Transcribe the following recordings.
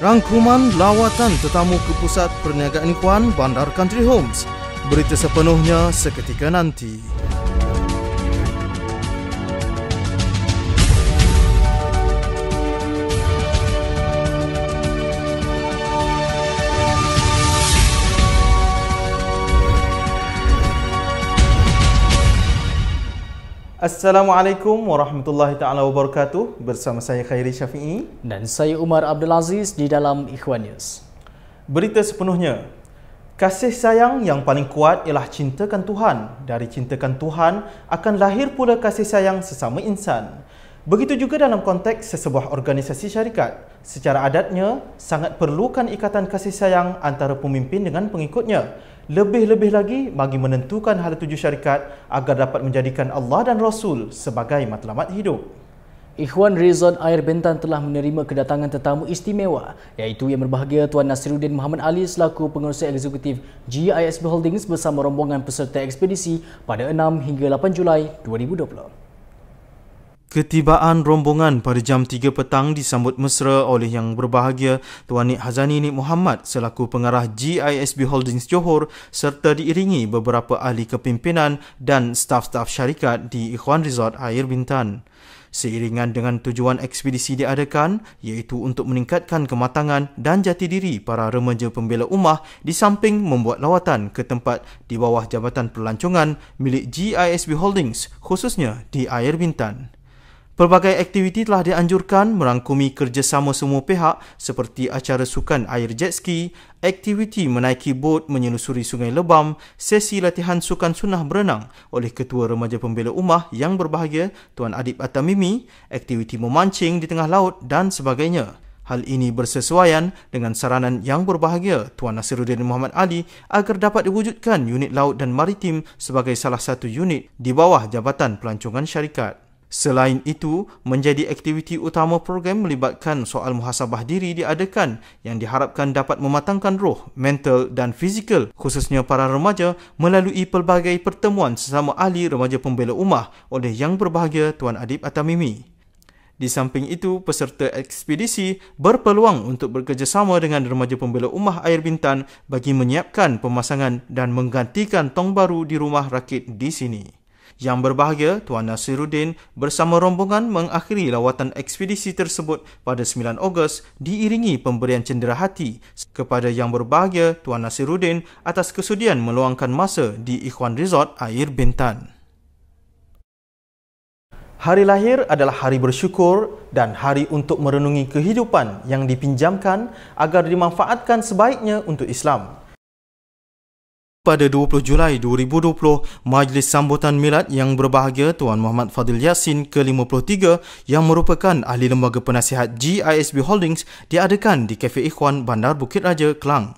Rangkuman lawatan tetamu ke Pusat Perniagaan Ikhwan Bandar Country Homes. Berita sepenuhnya seketika nanti. Assalamualaikum warahmatullahi taala wabarakatuh. Bersama saya Khairi Syafie dan saya Umar Abdul Aziz di dalam Ikhwan News. Berita sepenuhnya. Kasih sayang yang paling kuat ialah cintakan Tuhan. Dari cintakan Tuhan akan lahir pula kasih sayang sesama insan. Begitu juga dalam konteks sesebuah organisasi syarikat. Secara adatnya, sangat perlukan ikatan kasih sayang antara pemimpin dengan pengikutnya lebih-lebih lagi bagi menentukan hala tuju syarikat agar dapat menjadikan Allah dan Rasul sebagai matlamat hidup. Ikhwan Rizal Air Bentan telah menerima kedatangan tetamu istimewa iaitu yang berbahagia Tuan Nasiruddin Muhammad Ali selaku pengurus eksekutif GISB Holdings bersama rombongan peserta ekspedisi pada 6 hingga 8 Julai 2020. Ketibaan rombongan pada jam 3 petang disambut mesra oleh yang berbahagia Tuan Nik Hazani Nik Muhammad selaku pengarah GISB Holdings Johor serta diiringi beberapa ahli kepimpinan dan staf-staf syarikat di Ikhwan Resort Air Bintan. Seiringan dengan tujuan ekspedisi diadakan iaitu untuk meningkatkan kematangan dan jati diri para remaja pembela umah di samping membuat lawatan ke tempat di bawah Jabatan Pelancongan milik GISB Holdings khususnya di Air Bintan. Pelbagai aktiviti telah dianjurkan merangkumi kerjasama semua pihak seperti acara sukan air jet ski, aktiviti menaiki bot menyelusuri Sungai Lebam, sesi latihan sukan sunnah berenang oleh Ketua Remaja Pembela Umah yang berbahagia Tuan Adib Atamimi, aktiviti memancing di tengah laut dan sebagainya. Hal ini bersesuaian dengan saranan yang berbahagia Tuan Nasiruddin Muhammad Ali agar dapat diwujudkan unit laut dan maritim sebagai salah satu unit di bawah Jabatan Pelancongan Syarikat. Selain itu, menjadi aktiviti utama program melibatkan soal muhasabah diri diadakan yang diharapkan dapat mematangkan roh, mental dan fizikal khususnya para remaja melalui pelbagai pertemuan sesama ahli remaja pembela umah oleh yang berbahagia Tuan Adib Atamimi. Di samping itu, peserta ekspedisi berpeluang untuk bekerjasama dengan remaja pembela umah Air Bintan bagi menyiapkan pemasangan dan menggantikan tong baru di rumah rakit di sini. Yang berbahagia, Tuan Nasiruddin bersama rombongan mengakhiri lawatan ekspedisi tersebut pada 9 Ogos diiringi pemberian cendera hati kepada yang berbahagia Tuan Nasiruddin atas kesudian meluangkan masa di Ikhwan Resort Air Bintan. Hari lahir adalah hari bersyukur dan hari untuk merenungi kehidupan yang dipinjamkan agar dimanfaatkan sebaiknya untuk Islam. Pada 20 Julai 2020, Majlis Sambutan Milad yang berbahagia Tuan Muhammad Fadil Yassin ke-53 yang merupakan ahli lembaga penasihat GISB Holdings diadakan di Kafe Ikhwan Bandar Bukit Raja, Kelang.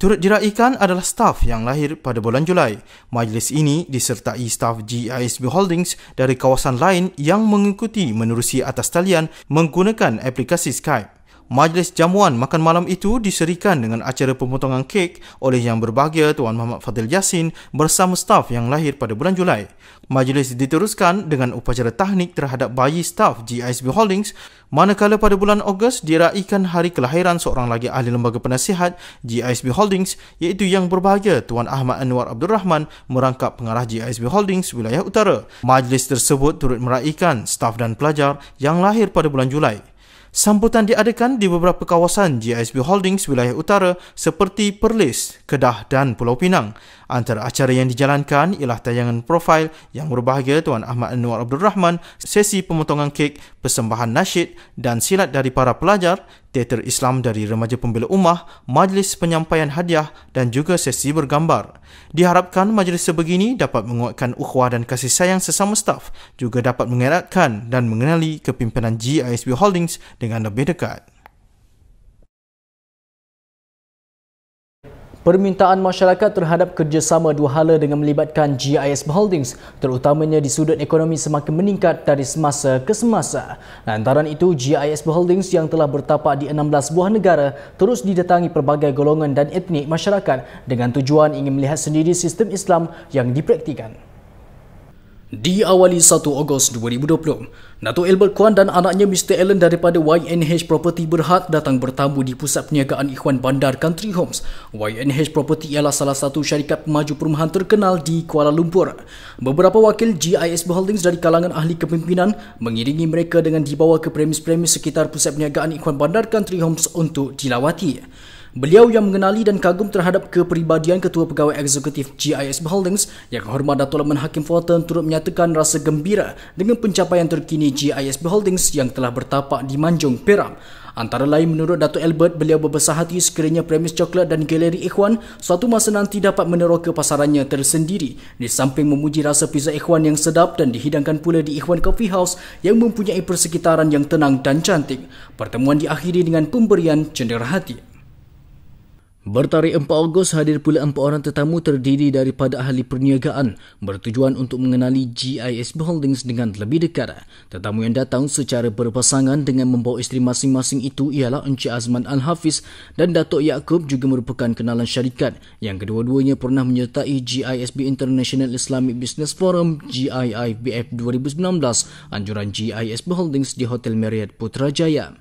Turut diraikan adalah staf yang lahir pada bulan Julai. Majlis ini disertai staf GISB Holdings dari kawasan lain yang mengikuti menerusi atas talian menggunakan aplikasi Skype. Majlis jamuan makan malam itu diserikan dengan acara pemotongan kek oleh yang berbahagia Tuan Muhammad Fadil Yassin bersama staf yang lahir pada bulan Julai. Majlis diteruskan dengan upacara tahnik terhadap bayi staf GISB Holdings manakala pada bulan Ogos diraikan hari kelahiran seorang lagi ahli lembaga penasihat GISB Holdings iaitu yang berbahagia Tuan Ahmad Anwar Abdul Rahman merangkap pengarah GISB Holdings wilayah utara. Majlis tersebut turut meraikan staf dan pelajar yang lahir pada bulan Julai. Sambutan diadakan di beberapa kawasan GISB Holdings wilayah utara seperti Perlis, Kedah dan Pulau Pinang. Antara acara yang dijalankan ialah tayangan profil yang berbahagia Tuan Ahmad Anwar Abdul Rahman, sesi pemotongan kek, persembahan nasyid dan silat dari para pelajar, teater Islam dari remaja pembela ummah, majlis penyampaian hadiah dan juga sesi bergambar. Diharapkan majlis sebegini dapat menguatkan ukhwah dan kasih sayang sesama staf, juga dapat mengeratkan dan mengenali kepimpinan GISB Holdings dengan lebih dekat. Permintaan masyarakat terhadap kerjasama dua hala dengan melibatkan GIS Holdings terutamanya di sudut ekonomi semakin meningkat dari semasa ke semasa. Lantaran itu, GIS Holdings yang telah bertapak di 16 buah negara terus didatangi pelbagai golongan dan etnik masyarakat dengan tujuan ingin melihat sendiri sistem Islam yang dipraktikan. Di awali 1 Ogos 2020, Dato' Albert Kwan dan anaknya Mr. Allen daripada YNH Property Berhad datang bertamu di Pusat Perniagaan Ikhwan Bandar Country Homes. YNH Property ialah salah satu syarikat pemaju perumahan terkenal di Kuala Lumpur. Beberapa wakil GIS Holdings dari kalangan ahli kepimpinan mengiringi mereka dengan dibawa ke premis-premis sekitar Pusat Perniagaan Ikhwan Bandar Country Homes untuk dilawati. Beliau yang mengenali dan kagum terhadap kepribadian Ketua Pegawai Eksekutif GIS Holdings yang hormat Datuk Leman Hakim Fulton turut menyatakan rasa gembira dengan pencapaian terkini GIS Holdings yang telah bertapak di Manjung, Perak. Antara lain menurut Datuk Albert, beliau berbesar hati sekiranya premis coklat dan galeri Ikhwan suatu masa nanti dapat meneroka pasarannya tersendiri. Di samping memuji rasa pizza Ikhwan yang sedap dan dihidangkan pula di Ikhwan Coffee House yang mempunyai persekitaran yang tenang dan cantik. Pertemuan diakhiri dengan pemberian cenderahati. hati. Bertarik 4 Ogos hadir pula empat orang tetamu terdiri daripada ahli perniagaan bertujuan untuk mengenali GIS Holdings dengan lebih dekat. Tetamu yang datang secara berpasangan dengan membawa isteri masing-masing itu ialah Encik Azman Al-Hafiz dan Datuk Yaakob juga merupakan kenalan syarikat yang kedua-duanya pernah menyertai GISB International Islamic Business Forum GIIBF 2019 anjuran GISB Holdings di Hotel Marriott Putrajaya.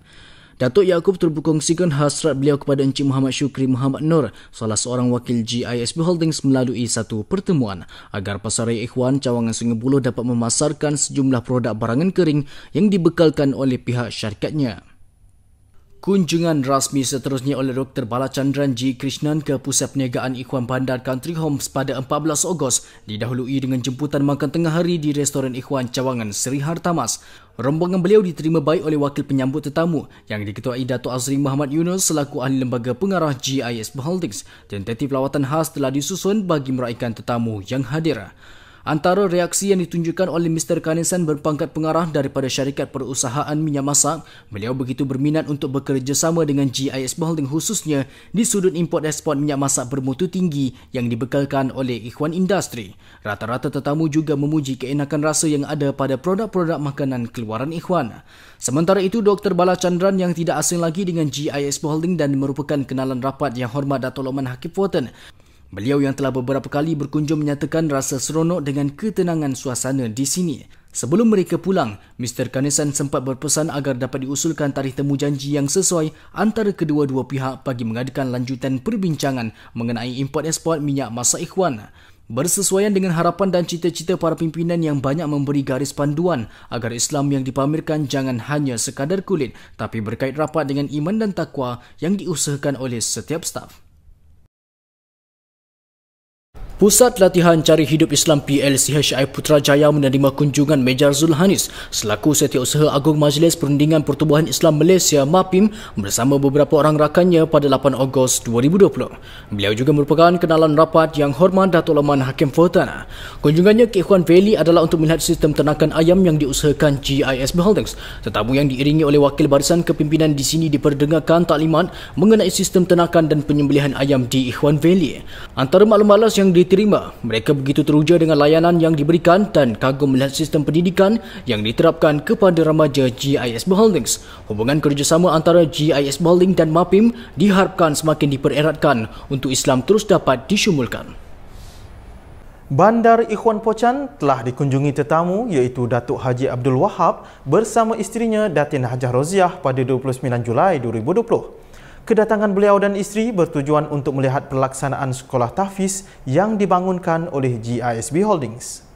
Datuk Yaakob terbukongsikan hasrat beliau kepada Encik Muhammad Syukri Muhammad Nur, salah seorang wakil GISB Holdings melalui satu pertemuan agar pasaraya ikhwan cawangan Sungai Buloh dapat memasarkan sejumlah produk barangan kering yang dibekalkan oleh pihak syarikatnya. Kunjungan rasmi seterusnya oleh Dr. Balachandran G. Krishnan ke Pusat Perniagaan Ikhwan Bandar Country Homes pada 14 Ogos didahului dengan jemputan makan tengah hari di Restoran Ikhwan Cawangan Seri Hartamas. Rombongan beliau diterima baik oleh wakil penyambut tetamu yang diketuai Dato' Azri Muhammad Yunus selaku ahli lembaga pengarah GIS Holdings. Tentatif lawatan khas telah disusun bagi meraihkan tetamu yang hadir. Antara reaksi yang ditunjukkan oleh Mr. Kanesan berpangkat pengarah daripada syarikat perusahaan minyak masak, beliau begitu berminat untuk bekerjasama dengan GIS Holding khususnya di sudut import ekspor minyak masak bermutu tinggi yang dibekalkan oleh Ikhwan Industri. Rata-rata tetamu juga memuji keenakan rasa yang ada pada produk-produk makanan keluaran Ikhwan. Sementara itu, Dr. Bala Chandran yang tidak asing lagi dengan GIS Holding dan merupakan kenalan rapat yang hormat Dato' Loman Hakim Foten Beliau yang telah beberapa kali berkunjung menyatakan rasa seronok dengan ketenangan suasana di sini. Sebelum mereka pulang, Mr. Kanesan sempat berpesan agar dapat diusulkan tarikh temu janji yang sesuai antara kedua-dua pihak bagi mengadakan lanjutan perbincangan mengenai import-export minyak masa ikhwan. Bersesuaian dengan harapan dan cita-cita para pimpinan yang banyak memberi garis panduan agar Islam yang dipamerkan jangan hanya sekadar kulit tapi berkait rapat dengan iman dan takwa yang diusahakan oleh setiap staf. Pusat Latihan Cari Hidup Islam PLCHI Putrajaya menerima kunjungan Mejar Zulhanis selaku Setiausaha Agung Majlis Perundingan Pertubuhan Islam Malaysia MAPIM bersama beberapa orang rakannya pada 8 Ogos 2020. Beliau juga merupakan kenalan rapat yang hormat Datuk Leman Hakim Fortana. Kunjungannya ke Ikhwan Valley adalah untuk melihat sistem ternakan ayam yang diusahakan GIS Holdings. Tetamu yang diiringi oleh Wakil Barisan Kepimpinan di sini diperdengarkan taklimat mengenai sistem ternakan dan penyembelihan ayam di Ikhwan Valley. Antara maklumat yang di diterima. Mereka begitu teruja dengan layanan yang diberikan dan kagum melihat sistem pendidikan yang diterapkan kepada remaja GIS Holdings. Hubungan kerjasama antara GIS Holdings dan MAPIM diharapkan semakin dipereratkan untuk Islam terus dapat disyumulkan. Bandar Ikhwan Pochan telah dikunjungi tetamu iaitu Datuk Haji Abdul Wahab bersama isterinya Datin Hajah Roziah pada 29 Julai 2020. Kedatangan beliau dan isteri bertujuan untuk melihat pelaksanaan sekolah tahfiz yang dibangunkan oleh GISB Holdings.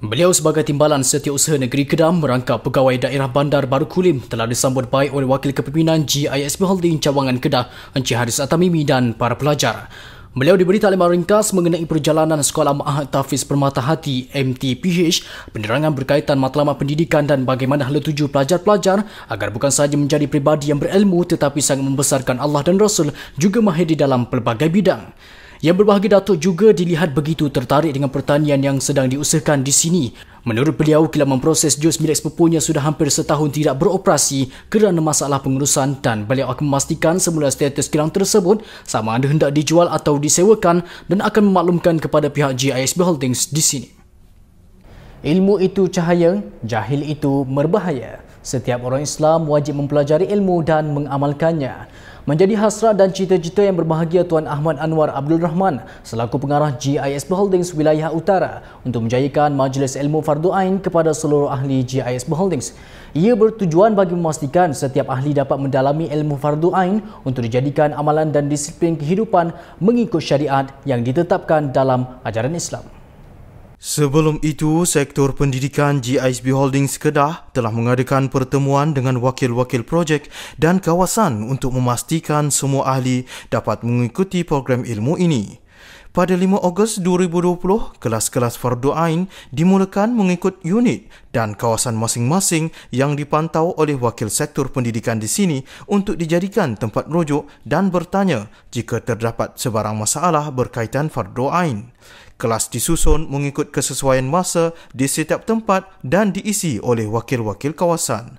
Beliau sebagai timbalan setiausaha negeri Kedah merangkap pegawai daerah bandar Baru Kulim telah disambut baik oleh wakil kepimpinan GISB Holding Cawangan Kedah Encik Haris Atamimi dan para pelajar. Beliau diberi taklimat ringkas mengenai perjalanan Sekolah Ma'ahad Tafiz Permata Hati MTPH, penerangan berkaitan matlamat pendidikan dan bagaimana hala tuju pelajar-pelajar agar bukan sahaja menjadi pribadi yang berilmu tetapi sangat membesarkan Allah dan Rasul juga mahir di dalam pelbagai bidang. Yang berbahagia Datuk juga dilihat begitu tertarik dengan pertanian yang sedang diusahakan di sini. Menurut beliau, kilang memproses jus milik sepupunya sudah hampir setahun tidak beroperasi kerana masalah pengurusan dan beliau akan memastikan semula status kilang tersebut sama ada hendak dijual atau disewakan dan akan memaklumkan kepada pihak GIS Holdings di sini. Ilmu itu cahaya, jahil itu merbahaya. Setiap orang Islam wajib mempelajari ilmu dan mengamalkannya. Menjadi hasrat dan cita-cita yang berbahagia Tuan Ahmad Anwar Abdul Rahman selaku pengarah GIS Holdings Wilayah Utara untuk menjayakan Majlis Ilmu Fardu Ain kepada seluruh ahli GIS Holdings. Ia bertujuan bagi memastikan setiap ahli dapat mendalami ilmu Fardu Ain untuk dijadikan amalan dan disiplin kehidupan mengikut syariat yang ditetapkan dalam ajaran Islam. Sebelum itu, sektor pendidikan GISB Holdings Kedah telah mengadakan pertemuan dengan wakil-wakil projek dan kawasan untuk memastikan semua ahli dapat mengikuti program ilmu ini. Pada 5 Ogos 2020, kelas-kelas Fardu Ain dimulakan mengikut unit dan kawasan masing-masing yang dipantau oleh wakil sektor pendidikan di sini untuk dijadikan tempat rujuk dan bertanya jika terdapat sebarang masalah berkaitan Fardu Ain. Kelas disusun mengikut kesesuaian masa di setiap tempat dan diisi oleh wakil-wakil kawasan.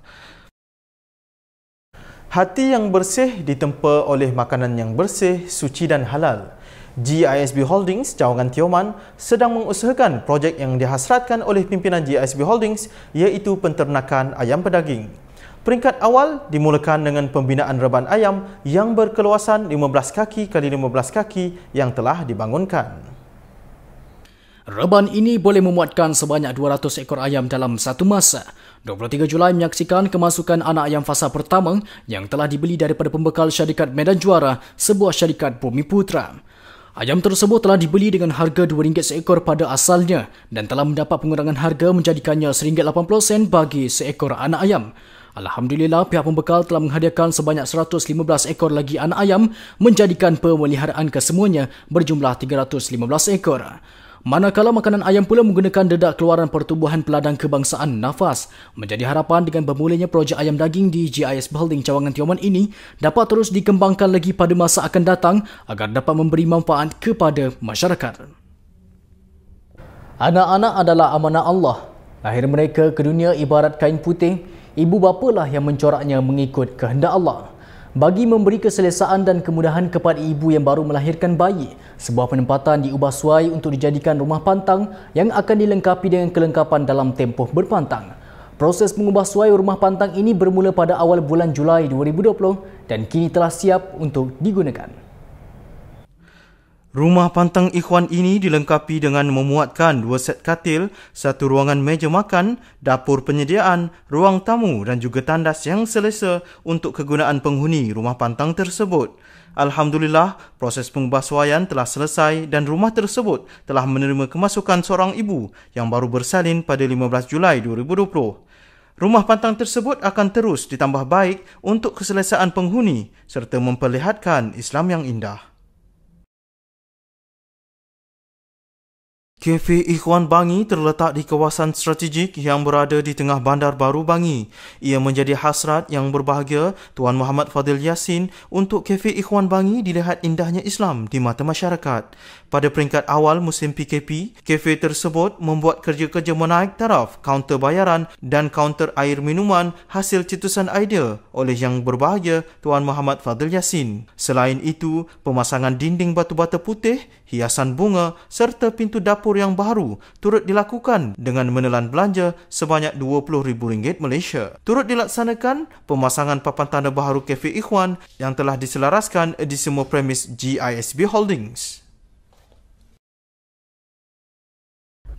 Hati yang bersih ditempa oleh makanan yang bersih, suci dan halal. GISB Holdings, cawangan Tioman, sedang mengusahakan projek yang dihasratkan oleh pimpinan GISB Holdings iaitu penternakan ayam pedaging. Peringkat awal dimulakan dengan pembinaan reban ayam yang berkeluasan 15 kaki kali 15 kaki yang telah dibangunkan. Reban ini boleh memuatkan sebanyak 200 ekor ayam dalam satu masa. 23 Julai menyaksikan kemasukan anak ayam fasa pertama yang telah dibeli daripada pembekal syarikat Medan Juara, sebuah syarikat Bumi Putra. Ayam tersebut telah dibeli dengan harga RM2 seekor pada asalnya dan telah mendapat pengurangan harga menjadikannya RM1.80 bagi seekor anak ayam. Alhamdulillah pihak pembekal telah menghadiahkan sebanyak 115 ekor lagi anak ayam menjadikan pemeliharaan kesemuanya berjumlah 315 ekor. Manakala makanan ayam pula menggunakan dedak keluaran pertumbuhan peladang kebangsaan nafas. Menjadi harapan dengan bermulanya projek ayam daging di GIS Building Cawangan Tioman ini dapat terus dikembangkan lagi pada masa akan datang agar dapat memberi manfaat kepada masyarakat. Anak-anak adalah amanah Allah. Lahir mereka ke dunia ibarat kain putih, ibu bapalah yang mencoraknya mengikut kehendak Allah. Bagi memberi keselesaan dan kemudahan kepada ibu yang baru melahirkan bayi, sebuah penempatan diubah suai untuk dijadikan rumah pantang yang akan dilengkapi dengan kelengkapan dalam tempoh berpantang. Proses mengubah suai rumah pantang ini bermula pada awal bulan Julai 2020 dan kini telah siap untuk digunakan. Rumah pantang ikhwan ini dilengkapi dengan memuatkan dua set katil, satu ruangan meja makan, dapur penyediaan, ruang tamu dan juga tandas yang selesa untuk kegunaan penghuni rumah pantang tersebut. Alhamdulillah, proses pembasuhan telah selesai dan rumah tersebut telah menerima kemasukan seorang ibu yang baru bersalin pada 15 Julai 2020. Rumah pantang tersebut akan terus ditambah baik untuk keselesaan penghuni serta memperlihatkan Islam yang indah. Kafe Ikhwan Bangi terletak di kawasan strategik yang berada di tengah Bandar Baru Bangi. Ia menjadi hasrat yang berbahagia Tuan Muhammad Fadil Yassin untuk Kafe Ikhwan Bangi dilihat indahnya Islam di mata masyarakat. Pada peringkat awal musim PKP, kafe tersebut membuat kerja-kerja menaik taraf kaunter bayaran dan kaunter air minuman hasil cetusan idea oleh yang berbahagia Tuan Muhammad Fadil Yassin. Selain itu, pemasangan dinding batu-bata putih, hiasan bunga serta pintu dapur Singapura yang baru turut dilakukan dengan menelan belanja sebanyak RM20,000 Malaysia. Turut dilaksanakan pemasangan papan tanda baru Cafe Ikhwan yang telah diselaraskan di semua premis GISB Holdings.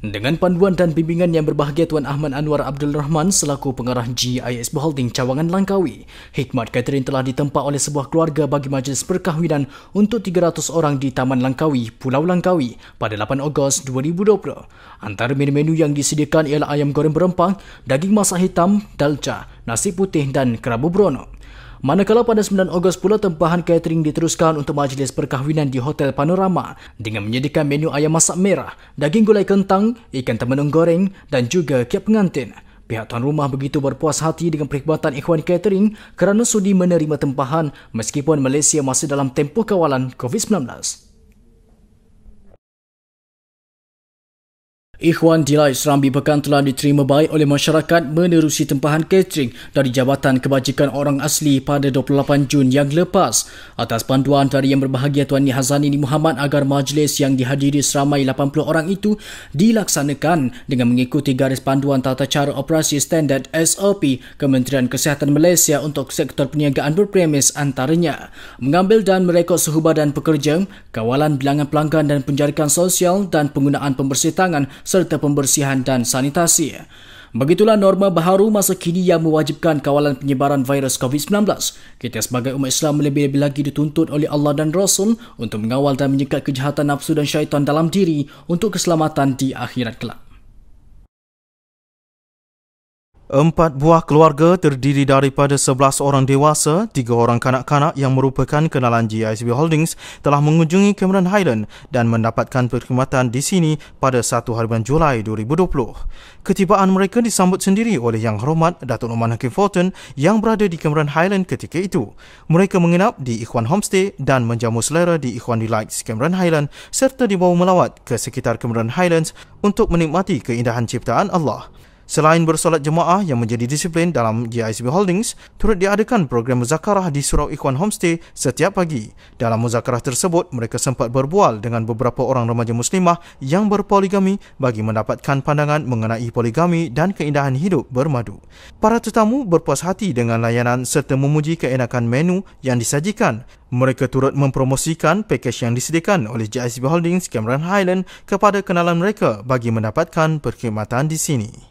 Dengan panduan dan bimbingan yang berbahagia Tuan Ahmad Anwar Abdul Rahman selaku pengarah GIS Holding Cawangan Langkawi, hikmat Catherine telah ditempa oleh sebuah keluarga bagi majlis perkahwinan untuk 300 orang di Taman Langkawi, Pulau Langkawi pada 8 Ogos 2020. Antara menu-menu yang disediakan ialah ayam goreng berempang, daging masak hitam, dalca, nasi putih dan kerabu beronok. Manakala pada 9 Ogos pula tempahan catering diteruskan untuk majlis perkahwinan di Hotel Panorama dengan menyediakan menu ayam masak merah, daging gulai kentang, ikan temenung goreng dan juga kek pengantin. Pihak tuan rumah begitu berpuas hati dengan perkhidmatan ikhwan catering kerana sudi menerima tempahan meskipun Malaysia masih dalam tempoh kawalan COVID-19. Ikhwan Delight Serambi Pekan telah diterima baik oleh masyarakat menerusi tempahan catering dari Jabatan Kebajikan Orang Asli pada 28 Jun yang lepas. Atas panduan dari yang berbahagia Tuan Nihazan ini Muhammad agar majlis yang dihadiri seramai 80 orang itu dilaksanakan dengan mengikuti garis panduan tata cara operasi standard SOP Kementerian Kesihatan Malaysia untuk sektor perniagaan berpremis antaranya. Mengambil dan merekod suhu badan pekerja, kawalan bilangan pelanggan dan penjarikan sosial dan penggunaan pembersih tangan serta pembersihan dan sanitasi. Begitulah norma baharu masa kini yang mewajibkan kawalan penyebaran virus COVID-19. Kita sebagai umat Islam lebih-lebih lagi dituntut oleh Allah dan Rasul untuk mengawal dan menyekat kejahatan nafsu dan syaitan dalam diri untuk keselamatan di akhirat kelak. Empat buah keluarga terdiri daripada 11 orang dewasa, tiga orang kanak-kanak yang merupakan kenalan GISB Holdings telah mengunjungi Cameron Highland dan mendapatkan perkhidmatan di sini pada 1 hari bulan Julai 2020. Ketibaan mereka disambut sendiri oleh Yang Hormat Datuk Norman Hakim Fulton yang berada di Cameron Highland ketika itu. Mereka menginap di Ikhwan Homestay dan menjamu selera di Ikhwan Delights Cameron Highland serta dibawa melawat ke sekitar Cameron Highlands untuk menikmati keindahan ciptaan Allah. Selain bersolat jemaah yang menjadi disiplin dalam GICB Holdings, turut diadakan program muzakarah di Surau Ikhwan Homestay setiap pagi. Dalam muzakarah tersebut, mereka sempat berbual dengan beberapa orang remaja muslimah yang berpoligami bagi mendapatkan pandangan mengenai poligami dan keindahan hidup bermadu. Para tetamu berpuas hati dengan layanan serta memuji keenakan menu yang disajikan. Mereka turut mempromosikan pakej yang disediakan oleh GICB Holdings Cameron Highland kepada kenalan mereka bagi mendapatkan perkhidmatan di sini.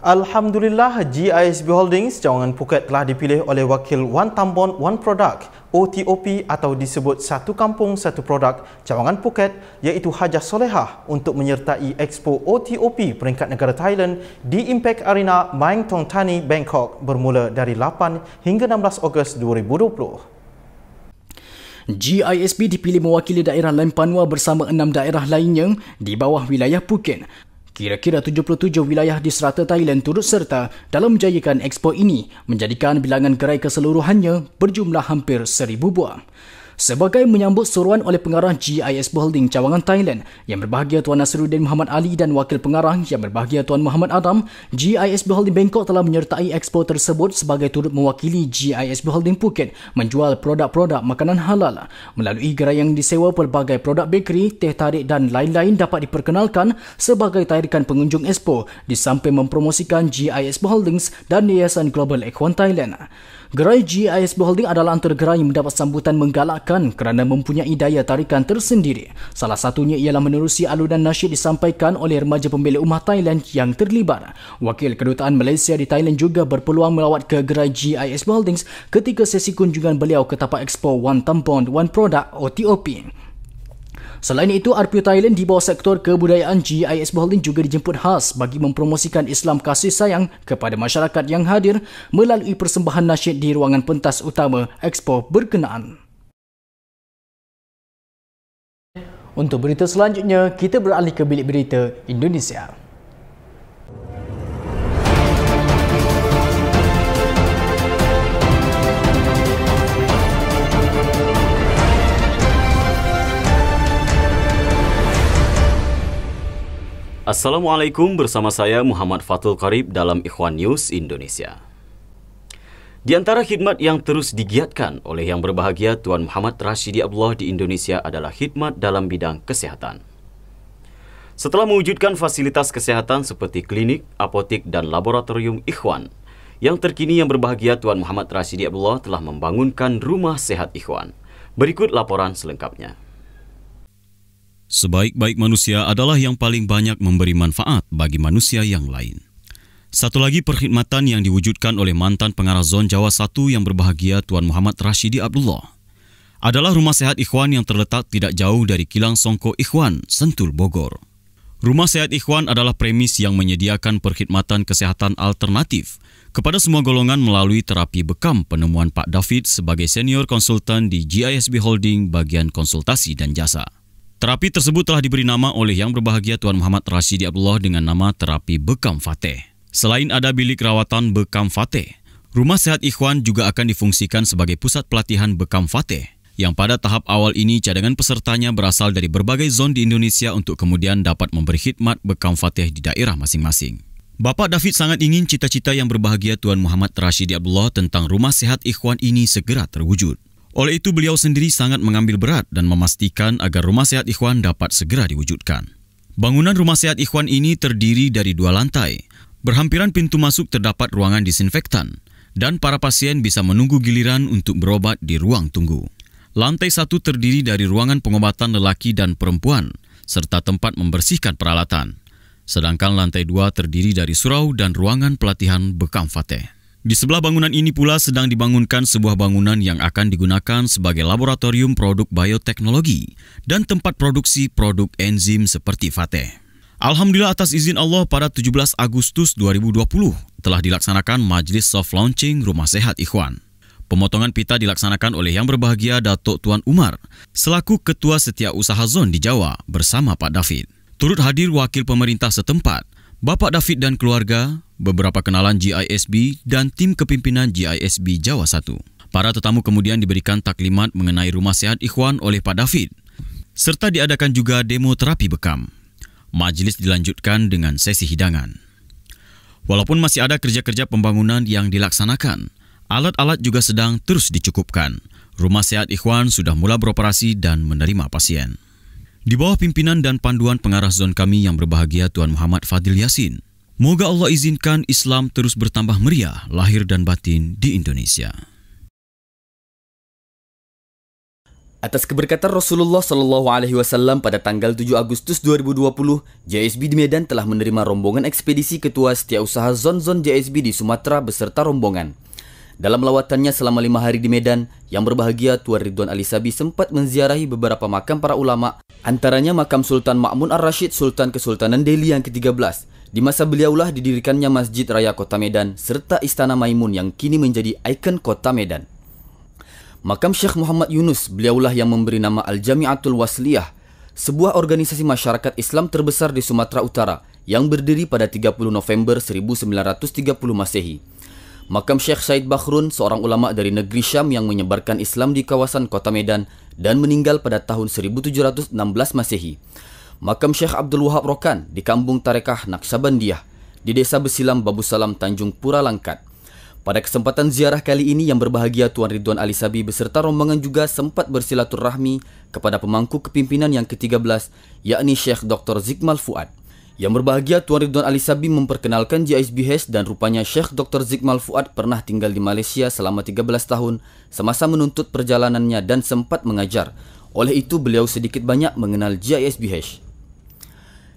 Alhamdulillah, GISB Holdings cawangan Phuket telah dipilih oleh wakil One Tambon One Product OTOP atau disebut Satu Kampung Satu Produk cawangan Phuket iaitu Hajah Solehah untuk menyertai Expo OTOP peringkat negara Thailand di Impact Arena Maeng Tong Thani, Bangkok bermula dari 8 hingga 16 Ogos 2020. GISB dipilih mewakili daerah Lempanwa bersama enam daerah lainnya di bawah wilayah Phuket Kira-kira 77 wilayah di serata Thailand turut serta dalam menjayakan ekspor ini menjadikan bilangan gerai keseluruhannya berjumlah hampir 1,000 buah sebagai menyambut seruan oleh pengarah GIS Building Cawangan Thailand yang berbahagia Tuan Nasruddin Muhammad Ali dan wakil pengarah yang berbahagia Tuan Muhammad Adam, GIS Building Bangkok telah menyertai expo tersebut sebagai turut mewakili GIS Building Phuket menjual produk-produk makanan halal. Melalui gerai yang disewa pelbagai produk bakery, teh tarik dan lain-lain dapat diperkenalkan sebagai tarikan pengunjung expo di mempromosikan GIS Holdings dan Yayasan Global Ekuan Thailand. Gerai GIS Holding adalah antara gerai yang mendapat sambutan menggalakkan kerana mempunyai daya tarikan tersendiri. Salah satunya ialah menerusi alunan nasyid disampaikan oleh remaja pemilik rumah Thailand yang terlibat. Wakil Kedutaan Malaysia di Thailand juga berpeluang melawat ke gerai GIS Holdings ketika sesi kunjungan beliau ke tapak Expo One Tampon One Product OTOP. Selain itu, RP Thailand di bawah sektor kebudayaan GIS Berlin juga dijemput khas bagi mempromosikan Islam kasih sayang kepada masyarakat yang hadir melalui persembahan nasyid di ruangan pentas utama Expo berkenaan. Untuk berita selanjutnya, kita beralih ke bilik berita Indonesia. Assalamualaikum bersama saya Muhammad Fatul Karib dalam Ikhwan News Indonesia. Di antara khidmat yang terus digiatkan oleh yang berbahagia Tuan Muhammad Rashidi Abdullah di Indonesia adalah khidmat dalam bidang kesehatan. Setelah mewujudkan fasilitas kesehatan seperti klinik, apotik, dan laboratorium Ikhwan, yang terkini yang berbahagia Tuan Muhammad Rashidi Abdullah telah membangunkan rumah sehat Ikhwan. Berikut laporan selengkapnya. Sebaik-baik manusia adalah yang paling banyak memberi manfaat bagi manusia yang lain. Satu lagi perkhidmatan yang diwujudkan oleh mantan pengarah Zon Jawa 1 yang berbahagia Tuan Muhammad Rashidi Abdullah adalah rumah sehat Ikhwan yang terletak tidak jauh dari kilang Songko Ikhwan, Sentul, Bogor. Rumah Sehat Ikhwan adalah premis yang menyediakan perkhidmatan kesehatan alternatif kepada semua golongan melalui terapi bekam penemuan Pak David sebagai senior konsultan di GISB Holding bagian konsultasi dan jasa. Terapi tersebut telah diberi nama oleh Yang Berbahagia Tuan Muhammad Rashidi Abdullah dengan nama terapi Bekam Fateh. Selain ada bilik rawatan Bekam Fateh, Rumah Sehat Ikhwan juga akan difungsikan sebagai pusat pelatihan Bekam Fateh yang pada tahap awal ini cadangan pesertanya berasal dari berbagai zon di Indonesia untuk kemudian dapat memberi khidmat Bekam Fateh di daerah masing-masing. Bapak David sangat ingin cita-cita yang berbahagia Tuan Muhammad Rashidi Abdullah tentang rumah sehat ikhwan ini segera terwujud. Oleh itu beliau sendiri sangat mengambil berat dan memastikan agar rumah sehat Ikhwan dapat segera diwujudkan. Bangunan rumah sehat Ikhwan ini terdiri dari dua lantai. Berhampiran pintu masuk terdapat ruangan disinfektan dan para pasien bisa menunggu giliran untuk berobat di ruang tunggu. Lantai satu terdiri dari ruangan pengobatan lelaki dan perempuan serta tempat membersihkan peralatan. Sedangkan lantai dua terdiri dari surau dan ruangan pelatihan bekam fateh. Di sebelah bangunan ini pula sedang dibangunkan sebuah bangunan yang akan digunakan sebagai laboratorium produk bioteknologi dan tempat produksi produk enzim seperti Fateh. Alhamdulillah atas izin Allah pada 17 Agustus 2020 telah dilaksanakan Majlis Soft Launching Rumah Sehat Ikhwan. Pemotongan pita dilaksanakan oleh yang berbahagia Datuk Tuan Umar selaku Ketua Setiausaha Zon di Jawa bersama Pak David. Turut hadir wakil pemerintah setempat, Bapak David dan keluarga, beberapa kenalan GISB, dan tim kepimpinan GISB Jawa 1. Para tetamu kemudian diberikan taklimat mengenai rumah sehat Ikhwan oleh Pak David, serta diadakan juga demo terapi bekam. Majelis dilanjutkan dengan sesi hidangan. Walaupun masih ada kerja-kerja pembangunan yang dilaksanakan, alat-alat juga sedang terus dicukupkan. Rumah sehat Ikhwan sudah mula beroperasi dan menerima pasien. Di bawah pimpinan dan panduan pengarah zon kami yang berbahagia Tuan Muhammad Fadil Yasin. Moga Allah izinkan Islam terus bertambah meriah lahir dan batin di Indonesia. Atas keberkatan Rasulullah sallallahu alaihi wasallam pada tanggal 7 Agustus 2020, JSB di Medan telah menerima rombongan ekspedisi ketua setiausaha zon-zon JSB di Sumatera beserta rombongan. Dalam lawatannya selama lima hari di Medan, yang berbahagia Tuan Ridwan Ali Sabi sempat menziarahi beberapa makam para ulama, antaranya makam Sultan Ma'mun Ar-Rashid Sultan Kesultanan Delhi yang ke-13. Di masa beliaulah didirikannya Masjid Raya Kota Medan serta Istana Maimun yang kini menjadi ikon Kota Medan. Makam Syekh Muhammad Yunus, beliaulah yang memberi nama Al-Jami'atul Wasliyah, sebuah organisasi masyarakat Islam terbesar di Sumatera Utara yang berdiri pada 30 November 1930 Masehi. Makam Syekh Said Bahrun, seorang ulama dari negeri Syam yang menyebarkan Islam di kawasan Kota Medan dan meninggal pada tahun 1716 Masehi. Makam Syekh Abdul Wahab Rokan di Kampung Tarekah Naksabandiah di Desa Besilam Babu Salam Tanjung Pura Langkat. Pada kesempatan ziarah kali ini yang berbahagia Tuan Ridwan Ali Sabi beserta rombongan juga sempat bersilaturahmi kepada pemangku kepimpinan yang ke-13 yakni Syekh Dr. Zikmal Fuad. Yang berbahagia Tuan Ridwan Ali Sabi memperkenalkan GISBH dan rupanya Sheikh Dr. Zikmal Fuad pernah tinggal di Malaysia selama 13 tahun semasa menuntut perjalanannya dan sempat mengajar. Oleh itu beliau sedikit banyak mengenal GISBH.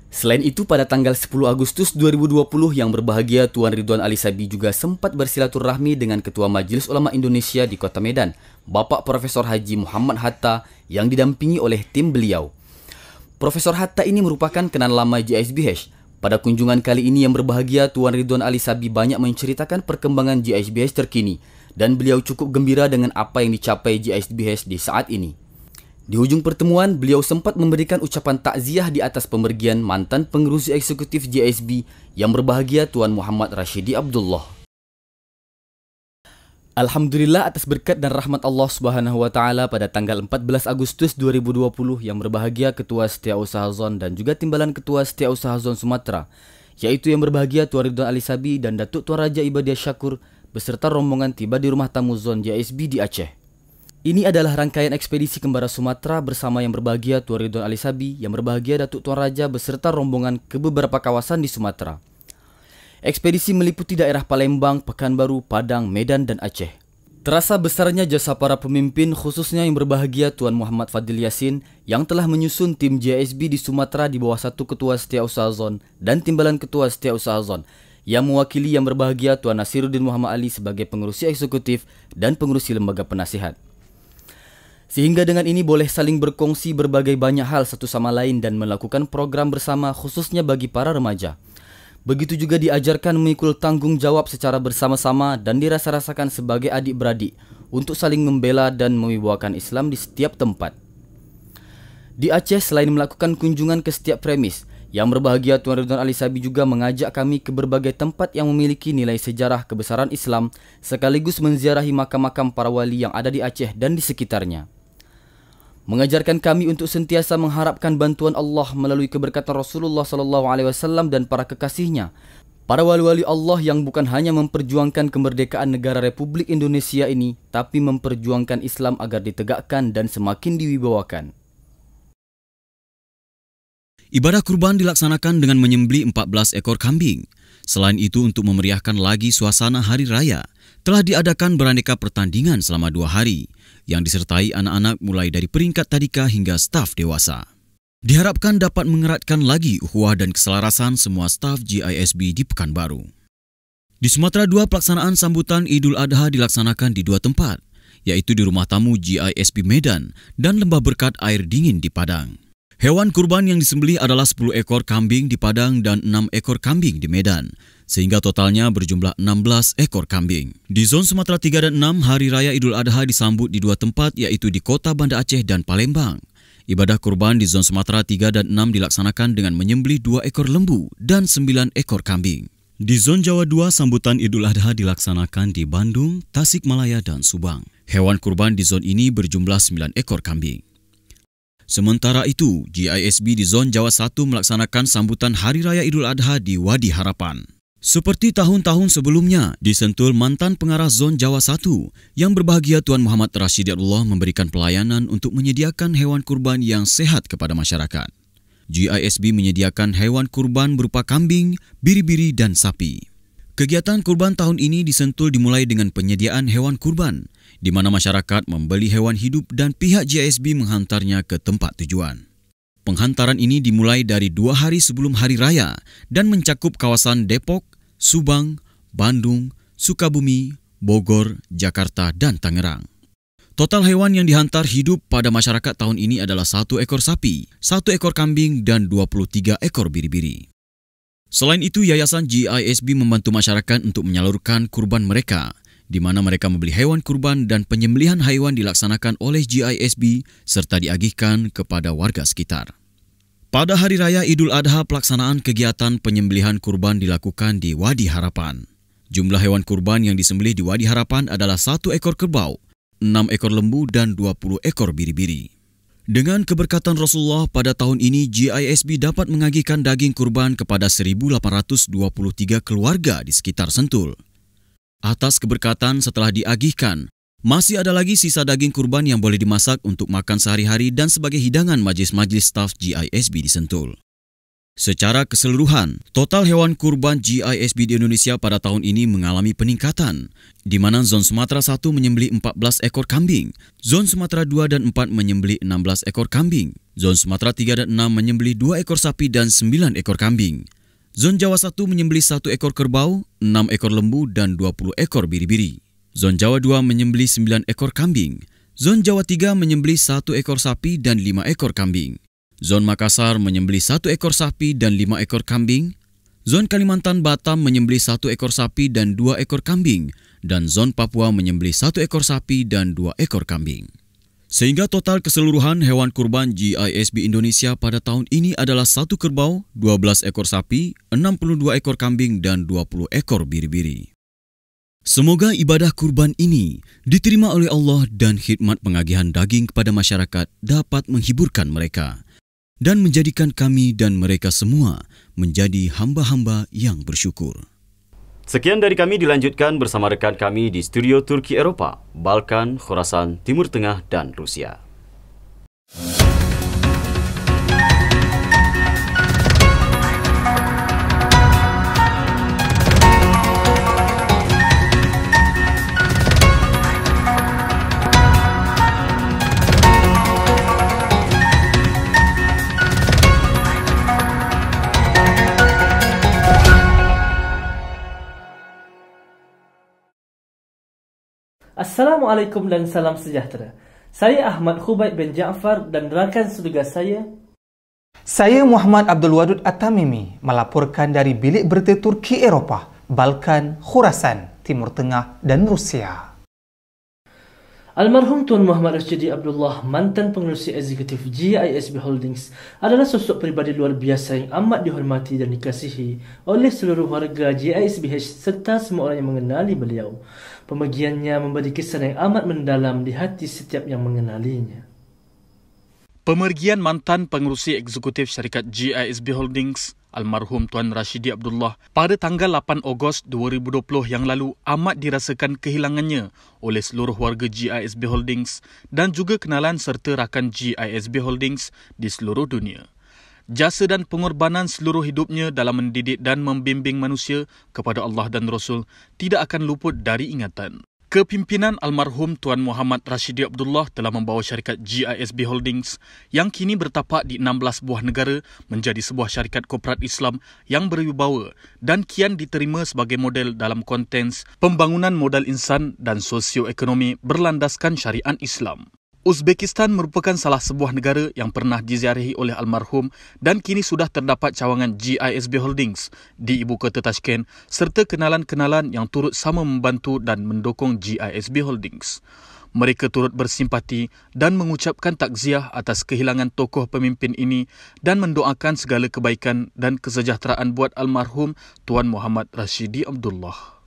Selain itu pada tanggal 10 Agustus 2020 yang berbahagia Tuan Ridwan Ali Sabi juga sempat bersilaturahmi dengan Ketua Majlis Ulama Indonesia di Kota Medan, Bapak Profesor Haji Muhammad Hatta yang didampingi oleh tim beliau. Profesor Hatta ini merupakan kenal lama Hash. Pada kunjungan kali ini yang berbahagia, Tuan Ridwan Ali Sabi banyak menceritakan perkembangan Hash terkini dan beliau cukup gembira dengan apa yang dicapai Hash di saat ini. Di hujung pertemuan, beliau sempat memberikan ucapan takziah di atas pemergian mantan pengurus eksekutif GSB yang berbahagia Tuan Muhammad Rashidi Abdullah. Alhamdulillah atas berkat dan rahmat Allah Subhanahu wa taala pada tanggal 14 Agustus 2020 yang berbahagia Ketua Setiausaha Zon dan juga Timbalan Ketua Setiausaha Zon Sumatera yaitu yang berbahagia Tuan Ridwan Ali Sabi dan Datuk Tuan Raja Ibadia Syakur beserta rombongan tiba di rumah tamu Zon JSB di Aceh. Ini adalah rangkaian ekspedisi kembara Sumatera bersama yang berbahagia Tuan Ridwan Ali Sabi, yang berbahagia Datuk Tuan Raja beserta rombongan ke beberapa kawasan di Sumatera ekspedisi meliputi daerah Palembang, Pekanbaru, Padang, Medan dan Aceh. Terasa besarnya jasa para pemimpin khususnya yang berbahagia Tuan Muhammad Fadil Yasin yang telah menyusun tim JSB di Sumatera di bawah satu ketua setiausaha zon dan timbalan ketua setiausaha zon yang mewakili yang berbahagia Tuan Nasiruddin Muhammad Ali sebagai pengurusi eksekutif dan pengurusi lembaga penasihat. Sehingga dengan ini boleh saling berkongsi berbagai banyak hal satu sama lain dan melakukan program bersama khususnya bagi para remaja. Begitu juga diajarkan memikul tanggung jawab secara bersama-sama dan dirasa-rasakan sebagai adik-beradik untuk saling membela dan mewibawakan Islam di setiap tempat. Di Aceh, selain melakukan kunjungan ke setiap premis, yang berbahagia Tuan Ridwan Ali Sabi juga mengajak kami ke berbagai tempat yang memiliki nilai sejarah kebesaran Islam sekaligus menziarahi makam-makam para wali yang ada di Aceh dan di sekitarnya mengajarkan kami untuk sentiasa mengharapkan bantuan Allah melalui keberkatan Rasulullah sallallahu alaihi wasallam dan para kekasihnya. Para wali-wali Allah yang bukan hanya memperjuangkan kemerdekaan negara Republik Indonesia ini, tapi memperjuangkan Islam agar ditegakkan dan semakin diwibawakan. Ibadah kurban dilaksanakan dengan menyembelih 14 ekor kambing. Selain itu untuk memeriahkan lagi suasana hari raya – telah diadakan beraneka pertandingan selama dua hari yang disertai anak-anak mulai dari peringkat tadika hingga staf dewasa. Diharapkan dapat mengeratkan lagi uhuah dan keselarasan semua staf GISB di Pekanbaru. Di Sumatera II, pelaksanaan sambutan Idul Adha dilaksanakan di dua tempat, yaitu di rumah tamu GISB Medan dan lembah berkat air dingin di Padang. Hewan kurban yang disembelih adalah 10 ekor kambing di Padang dan 6 ekor kambing di Medan, sehingga totalnya berjumlah 16 ekor kambing. Di zon Sumatera 3 dan 6, Hari Raya Idul Adha disambut di dua tempat yaitu di kota Banda Aceh dan Palembang. Ibadah kurban di zon Sumatera 3 dan 6 dilaksanakan dengan menyembelih dua ekor lembu dan 9 ekor kambing. Di zon Jawa 2, sambutan Idul Adha dilaksanakan di Bandung, Tasikmalaya, dan Subang. Hewan kurban di zon ini berjumlah 9 ekor kambing. Sementara itu, GISB di zon Jawa 1 melaksanakan sambutan Hari Raya Idul Adha di Wadi Harapan. Seperti tahun-tahun sebelumnya, disentul mantan pengarah Zon Jawa 1 yang berbahagia Tuan Muhammad Rashid memberikan pelayanan untuk menyediakan hewan kurban yang sehat kepada masyarakat. GISB menyediakan hewan kurban berupa kambing, biri-biri dan sapi. Kegiatan kurban tahun ini disentul dimulai dengan penyediaan hewan kurban, di mana masyarakat membeli hewan hidup dan pihak GISB menghantarnya ke tempat tujuan. Penghantaran ini dimulai dari dua hari sebelum Hari Raya dan mencakup kawasan Depok, Subang, Bandung, Sukabumi, Bogor, Jakarta, dan Tangerang. Total hewan yang dihantar hidup pada masyarakat tahun ini adalah satu ekor sapi, satu ekor kambing, dan 23 ekor biri-biri. Selain itu, Yayasan GISB membantu masyarakat untuk menyalurkan kurban mereka di mana mereka membeli hewan kurban dan penyembelihan hewan dilaksanakan oleh GISB serta diagihkan kepada warga sekitar. Pada Hari Raya Idul Adha, pelaksanaan kegiatan penyembelihan kurban dilakukan di Wadi Harapan. Jumlah hewan kurban yang disembelih di Wadi Harapan adalah satu ekor kerbau, enam ekor lembu, dan dua puluh ekor biri-biri. Dengan keberkatan Rasulullah, pada tahun ini GISB dapat mengagihkan daging kurban kepada 1.823 keluarga di sekitar Sentul. Atas keberkatan setelah diagihkan, masih ada lagi sisa daging kurban yang boleh dimasak untuk makan sehari-hari dan sebagai hidangan majlis-majlis staf GISB di Sentul. Secara keseluruhan, total hewan kurban GISB di Indonesia pada tahun ini mengalami peningkatan, di mana Zon Sumatera 1 menyembeli 14 ekor kambing, Zon Sumatera 2 dan 4 menyembeli 16 ekor kambing, Zon Sumatera 3 dan 6 menyembeli 2 ekor sapi dan 9 ekor kambing. Zon Jawa 1 menyembelih satu ekor kerbau, 6 ekor lembu, dan 20 ekor biri-biri. Zon Jawa 2 menyembelih 9 ekor kambing. Zon Jawa 3 menyembelih satu ekor sapi dan 5 ekor kambing. Zon Makassar menyembelih satu ekor sapi dan 5 ekor kambing. Zon Kalimantan Batam menyembelih satu ekor sapi dan dua ekor kambing. Dan Zon Papua menyembelih satu ekor sapi dan dua ekor kambing. Sehingga total keseluruhan hewan kurban GISB Indonesia pada tahun ini adalah satu kerbau, 12 ekor sapi, 62 ekor kambing, dan 20 ekor biri-biri. Semoga ibadah kurban ini diterima oleh Allah dan khidmat pengagihan daging kepada masyarakat dapat menghiburkan mereka dan menjadikan kami dan mereka semua menjadi hamba-hamba yang bersyukur. Sekian dari kami dilanjutkan bersama rekan kami di studio Turki Eropa, Balkan, Khorasan, Timur Tengah, dan Rusia. Hmm. Assalamualaikum dan salam sejahtera. Saya Ahmad Khubaib bin Jaafar dan rakan setugas saya Saya Muhammad Abdul Wadud Atamimi melaporkan dari bilik berita Turki Eropah, Balkan, Khurasan, Timur Tengah dan Rusia. Almarhum Tuan Muhammad Rashidi Abdullah, mantan pengurusi eksekutif GISB Holdings, adalah sosok peribadi luar biasa yang amat dihormati dan dikasihi oleh seluruh warga GISBH serta semua orang yang mengenali beliau. Pemegiannya memberi kesan yang amat mendalam di hati setiap yang mengenalinya. Pemergian mantan pengerusi eksekutif syarikat GISB Holdings, almarhum Tuan Rashidi Abdullah, pada tanggal 8 Ogos 2020 yang lalu amat dirasakan kehilangannya oleh seluruh warga GISB Holdings dan juga kenalan serta rakan GISB Holdings di seluruh dunia. Jasa dan pengorbanan seluruh hidupnya dalam mendidik dan membimbing manusia kepada Allah dan Rasul tidak akan luput dari ingatan. Kepimpinan almarhum Tuan Muhammad Rashidi Abdullah telah membawa syarikat GISB Holdings yang kini bertapak di 16 buah negara menjadi sebuah syarikat korporat Islam yang berwibawa dan kian diterima sebagai model dalam konteks pembangunan modal insan dan sosioekonomi berlandaskan syariat Islam. Uzbekistan merupakan salah sebuah negara yang pernah diziarahi oleh almarhum dan kini sudah terdapat cawangan GISB Holdings di ibu kota Tashkent serta kenalan-kenalan yang turut sama membantu dan mendukung GISB Holdings. Mereka turut bersimpati dan mengucapkan takziah atas kehilangan tokoh pemimpin ini dan mendoakan segala kebaikan dan kesejahteraan buat almarhum Tuan Muhammad Rashidi Abdullah.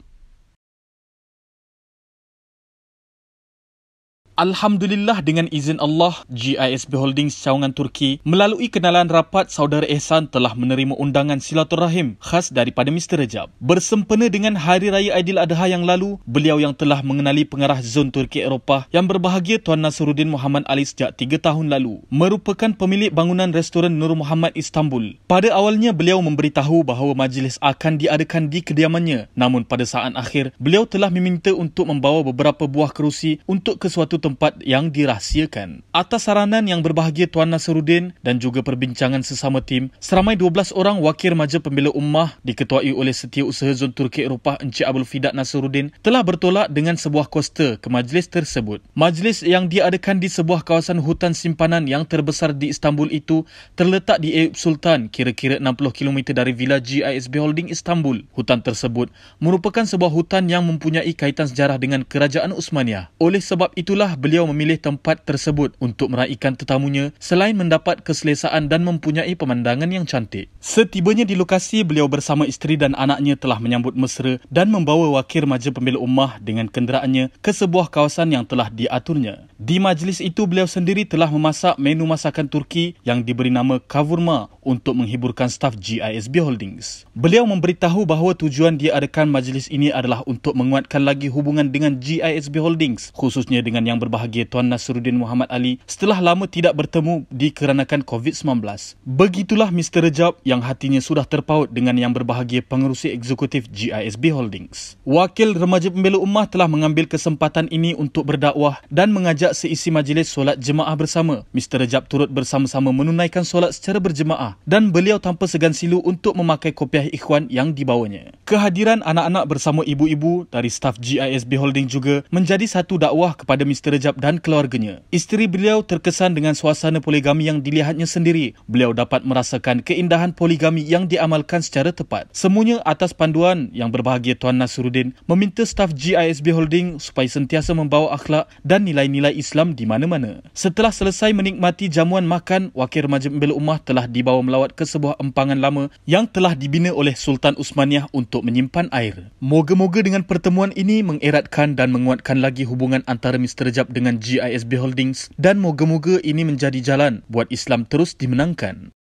Alhamdulillah dengan izin Allah, GISB Holdings Cawangan Turki melalui kenalan rapat saudara Ehsan telah menerima undangan silaturahim khas daripada Mr. Rajab. Bersempena dengan Hari Raya Aidil Adha yang lalu, beliau yang telah mengenali pengarah zon Turki Eropah yang berbahagia Tuan Nasruddin Muhammad Ali sejak 3 tahun lalu, merupakan pemilik bangunan restoran Nur Muhammad Istanbul. Pada awalnya beliau memberitahu bahawa majlis akan diadakan di kediamannya, namun pada saat akhir, beliau telah meminta untuk membawa beberapa buah kerusi untuk ke suatu tempat yang dirahsiakan. Atas saranan yang berbahagia Tuan Nasruddin dan juga perbincangan sesama tim, seramai 12 orang wakil remaja pembela ummah diketuai oleh Setiausaha Zon Turki Eropah Encik Abdul Fidak Nasruddin telah bertolak dengan sebuah koster ke majlis tersebut. Majlis yang diadakan di sebuah kawasan hutan simpanan yang terbesar di Istanbul itu terletak di Eyüp Sultan kira-kira 60 km dari Villa GISB Holding Istanbul. Hutan tersebut merupakan sebuah hutan yang mempunyai kaitan sejarah dengan Kerajaan Usmania. Oleh sebab itulah beliau memilih tempat tersebut untuk meraihkan tetamunya selain mendapat keselesaan dan mempunyai pemandangan yang cantik. Setibanya di lokasi, beliau bersama isteri dan anaknya telah menyambut mesra dan membawa wakil majlis pemilik ummah dengan kenderaannya ke sebuah kawasan yang telah diaturnya. Di majlis itu beliau sendiri telah memasak menu masakan Turki yang diberi nama kavurma untuk menghiburkan staf GISB Holdings. Beliau memberitahu bahawa tujuan dia adakan majlis ini adalah untuk menguatkan lagi hubungan dengan GISB Holdings khususnya dengan yang berbahagia Tuan Nasruddin Muhammad Ali setelah lama tidak bertemu dikarenakan COVID-19. Begitulah Mr. Rejab yang hatinya sudah terpaut dengan yang berbahagia pengerusi eksekutif GISB Holdings. Wakil Remaja Pembelu Ummah telah mengambil kesempatan ini untuk berdakwah dan mengajak sejak seisi majlis solat jemaah bersama. Mr. Rejab turut bersama-sama menunaikan solat secara berjemaah dan beliau tanpa segan silu untuk memakai kopiah ikhwan yang dibawanya. Kehadiran anak-anak bersama ibu-ibu dari staf GISB Holding juga menjadi satu dakwah kepada Mr. Rejab dan keluarganya. Isteri beliau terkesan dengan suasana poligami yang dilihatnya sendiri. Beliau dapat merasakan keindahan poligami yang diamalkan secara tepat. Semuanya atas panduan yang berbahagia Tuan Nasruddin meminta staf GISB Holding supaya sentiasa membawa akhlak dan nilai-nilai Islam di mana-mana. Setelah selesai menikmati jamuan makan, Wakil Remaja Pembela Ummah telah dibawa melawat ke sebuah empangan lama yang telah dibina oleh Sultan Usmaniyah untuk menyimpan air. Moga-moga dengan pertemuan ini mengeratkan dan menguatkan lagi hubungan antara Mr. Jab dengan GISB Holdings dan moga-moga ini menjadi jalan buat Islam terus dimenangkan.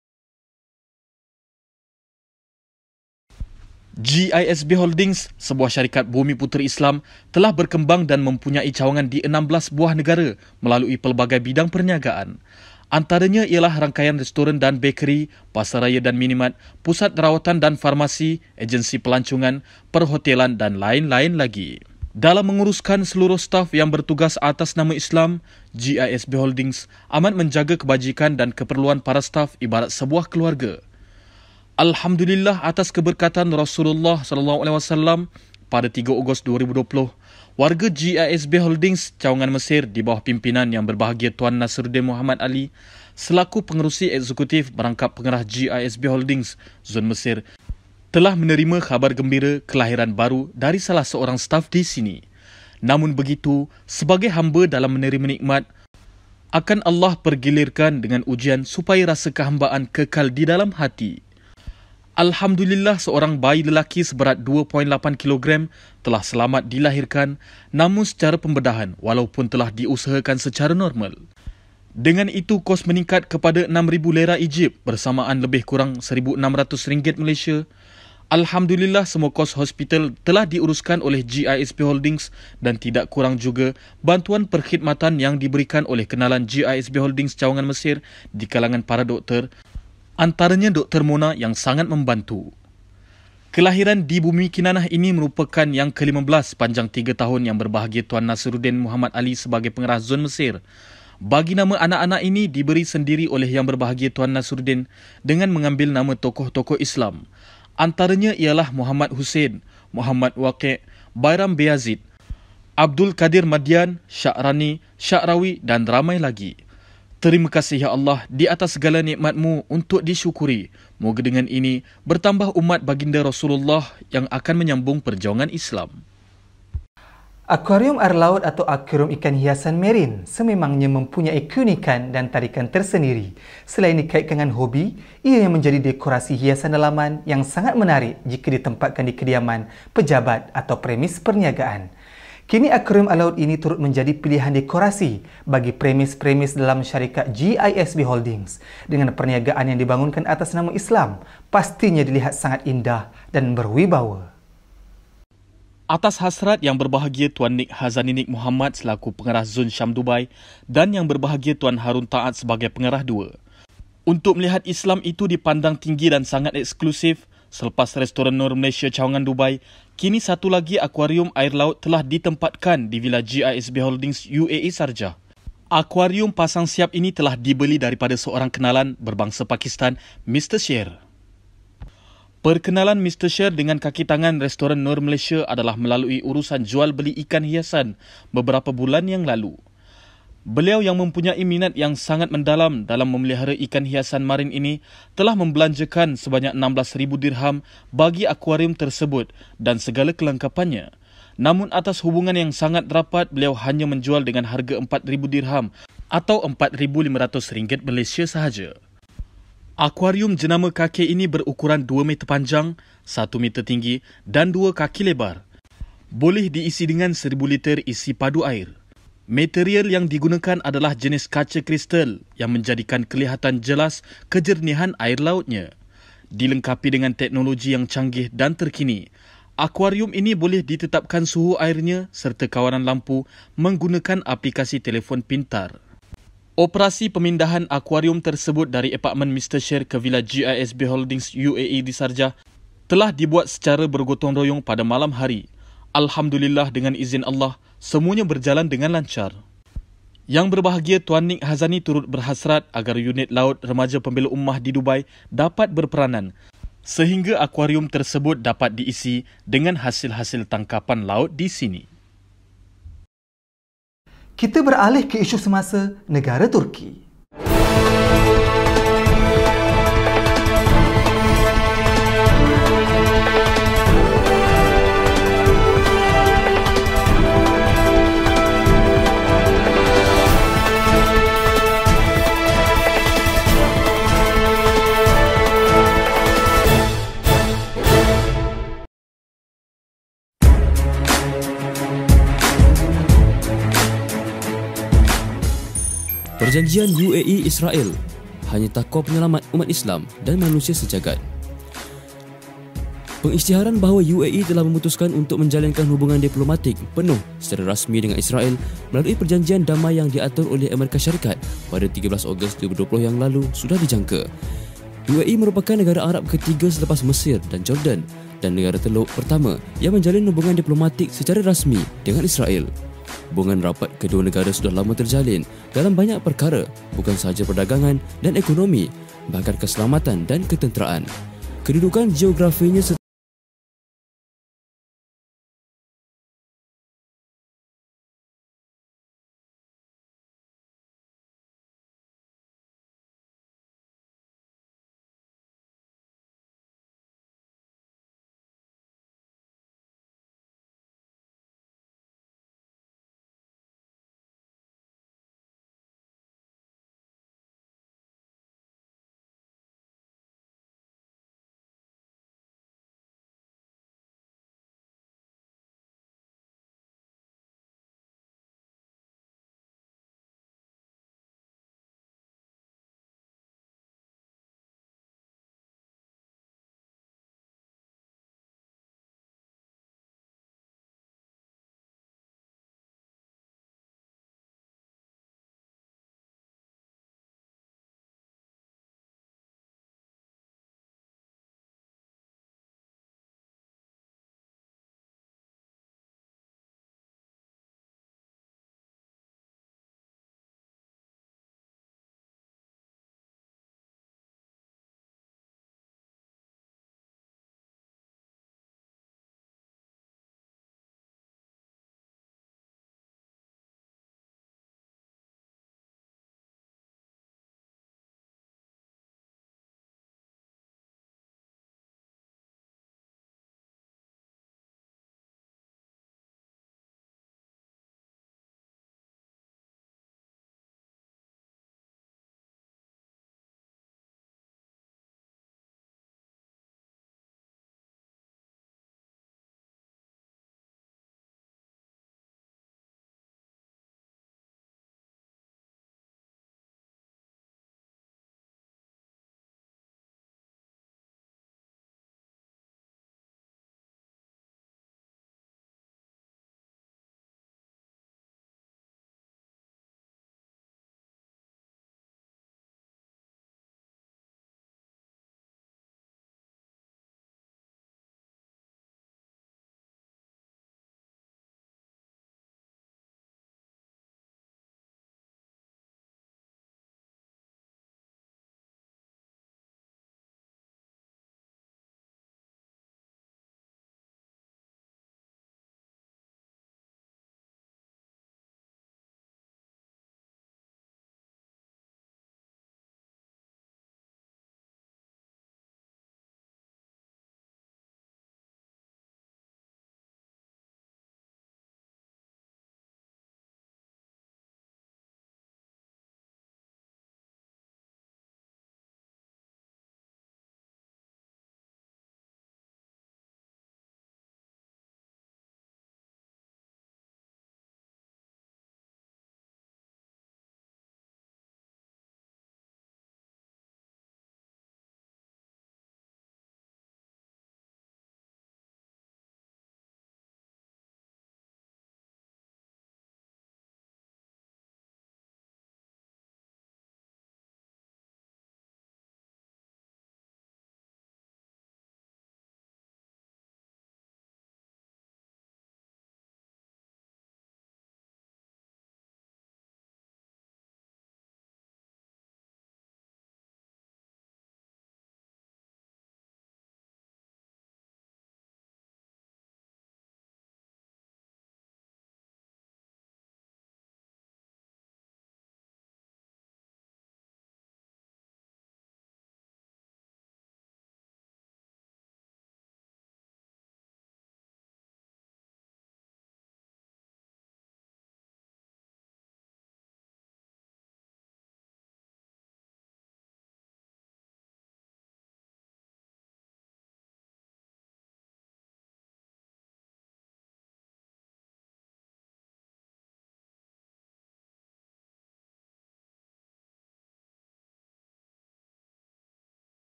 GISB Holdings, sebuah syarikat bumi puteri Islam, telah berkembang dan mempunyai cawangan di 16 buah negara melalui pelbagai bidang perniagaan. Antaranya ialah rangkaian restoran dan bakery, pasaraya dan minimat, pusat rawatan dan farmasi, agensi pelancongan, perhotelan dan lain-lain lagi. Dalam menguruskan seluruh staf yang bertugas atas nama Islam, GISB Holdings amat menjaga kebajikan dan keperluan para staf ibarat sebuah keluarga. Alhamdulillah atas keberkatan Rasulullah sallallahu alaihi wasallam pada 3 Ogos 2020, warga GISB Holdings Cawangan Mesir di bawah pimpinan yang berbahagia Tuan Nasruddin Muhammad Ali selaku pengerusi eksekutif merangkap pengerah GISB Holdings Zon Mesir telah menerima khabar gembira kelahiran baru dari salah seorang staf di sini. Namun begitu, sebagai hamba dalam menerima nikmat, akan Allah pergilirkan dengan ujian supaya rasa kehambaan kekal di dalam hati. Alhamdulillah seorang bayi lelaki seberat 2.8 kg telah selamat dilahirkan namun secara pembedahan walaupun telah diusahakan secara normal. Dengan itu kos meningkat kepada 6000 lira Egypt bersamaan lebih kurang 1600 ringgit Malaysia. Alhamdulillah semua kos hospital telah diuruskan oleh GISP Holdings dan tidak kurang juga bantuan perkhidmatan yang diberikan oleh kenalan GISP Holdings cawangan Mesir di kalangan para doktor antaranya Dr. Mona yang sangat membantu. Kelahiran di Bumi Kinanah ini merupakan yang ke-15 panjang 3 tahun yang berbahagia Tuan Nasiruddin Muhammad Ali sebagai pengerah Zon Mesir. Bagi nama anak-anak ini diberi sendiri oleh yang berbahagia Tuan Nasiruddin dengan mengambil nama tokoh-tokoh Islam. Antaranya ialah Muhammad Hussein, Muhammad Waqiq, Bayram Beyazid, Abdul Kadir Madian, Syak Rani, dan ramai lagi. Terima kasih ya Allah di atas segala nikmatmu untuk disyukuri. Moga dengan ini bertambah umat baginda Rasulullah yang akan menyambung perjuangan Islam. Akuarium air laut atau akuarium ikan hiasan merin sememangnya mempunyai keunikan dan tarikan tersendiri. Selain dikait dengan hobi, ia yang menjadi dekorasi hiasan dalaman yang sangat menarik jika ditempatkan di kediaman, pejabat atau premis perniagaan. Kini akuarium laut ini turut menjadi pilihan dekorasi bagi premis-premis dalam syarikat GISB Holdings. Dengan perniagaan yang dibangunkan atas nama Islam, pastinya dilihat sangat indah dan berwibawa. Atas hasrat yang berbahagia Tuan Nik Hazaninik Muhammad selaku pengarah Zon Syam Dubai dan yang berbahagia Tuan Harun Taat sebagai pengarah dua. Untuk melihat Islam itu dipandang tinggi dan sangat eksklusif, selepas Restoran Nur Malaysia Cawangan Dubai Kini satu lagi akuarium air laut telah ditempatkan di Villa GISB Holdings UAE Sarja. Akuarium pasang siap ini telah dibeli daripada seorang kenalan berbangsa Pakistan, Mr. Sher. Perkenalan Mr. Sher dengan kaki tangan restoran Nur Malaysia adalah melalui urusan jual beli ikan hiasan beberapa bulan yang lalu. Beliau yang mempunyai minat yang sangat mendalam dalam memelihara ikan hiasan marin ini telah membelanjakan sebanyak 16,000 dirham bagi akuarium tersebut dan segala kelengkapannya. Namun atas hubungan yang sangat rapat, beliau hanya menjual dengan harga 4,000 dirham atau rm ringgit Malaysia sahaja. Akuarium jenama kakek ini berukuran 2 meter panjang, 1 meter tinggi dan 2 kaki lebar. Boleh diisi dengan 1000 liter isi padu air. Material yang digunakan adalah jenis kaca kristal yang menjadikan kelihatan jelas kejernihan air lautnya. Dilengkapi dengan teknologi yang canggih dan terkini, akuarium ini boleh ditetapkan suhu airnya serta kawalan lampu menggunakan aplikasi telefon pintar. Operasi pemindahan akuarium tersebut dari apartmen Mr. Sher ke Villa GISB Holdings UAE di Sarjah telah dibuat secara bergotong royong pada malam hari Alhamdulillah dengan izin Allah, semuanya berjalan dengan lancar. Yang berbahagia Tuan Nik Hazani turut berhasrat agar unit laut remaja pembela ummah di Dubai dapat berperanan sehingga akuarium tersebut dapat diisi dengan hasil-hasil tangkapan laut di sini. Kita beralih ke isu semasa negara Turki. Musik Perjanjian UAE Israel hanya takwa penyelamat umat Islam dan manusia sejagat. Pengisytiharan bahawa UAE telah memutuskan untuk menjalankan hubungan diplomatik penuh secara rasmi dengan Israel melalui perjanjian damai yang diatur oleh Amerika Syarikat pada 13 Ogos 2020 yang lalu sudah dijangka. UAE merupakan negara Arab ketiga selepas Mesir dan Jordan dan negara teluk pertama yang menjalin hubungan diplomatik secara rasmi dengan Israel. Hubungan rapat kedua negara sudah lama terjalin dalam banyak perkara, bukan sahaja perdagangan dan ekonomi, bahkan keselamatan dan ketenteraan. Kedudukan geografinya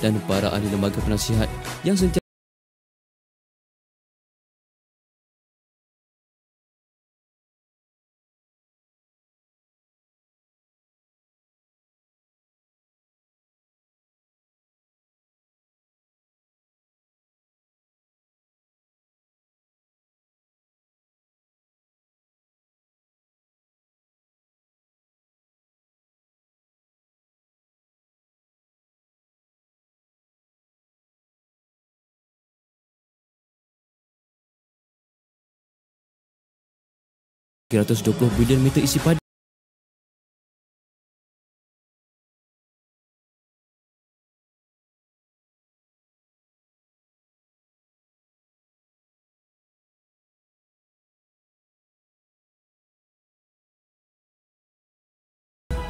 dan para ahli lembaga penasihat yang sentiasa 320 bilion meter isi padi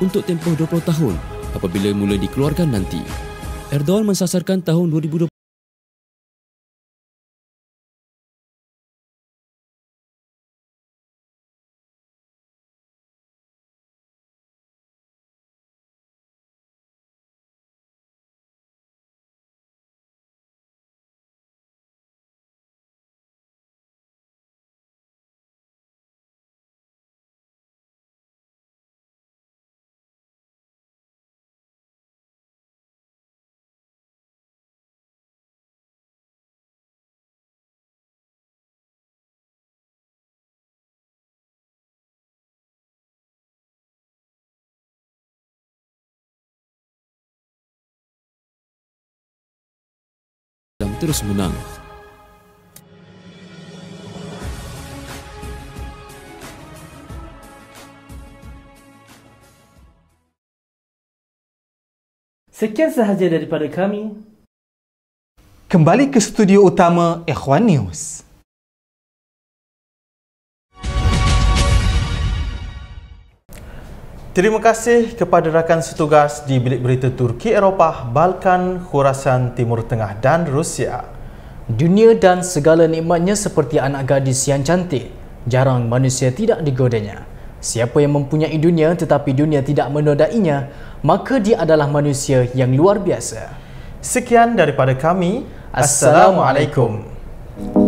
untuk tempoh 20 tahun apabila mula dikeluarkan nanti. Erdogan mensasarkan tahun 2020 terus menang. Sekian sahaja daripada kami. Kembali ke studio utama Ikhwan News. Terima kasih kepada rakan setugas di Bilik Berita Turki Eropah, Balkan, Khurasan, Timur Tengah dan Rusia. Dunia dan segala nikmatnya seperti anak gadis yang cantik. Jarang manusia tidak digodanya. Siapa yang mempunyai dunia tetapi dunia tidak menodainya, maka dia adalah manusia yang luar biasa. Sekian daripada kami. Assalamualaikum. Assalamualaikum.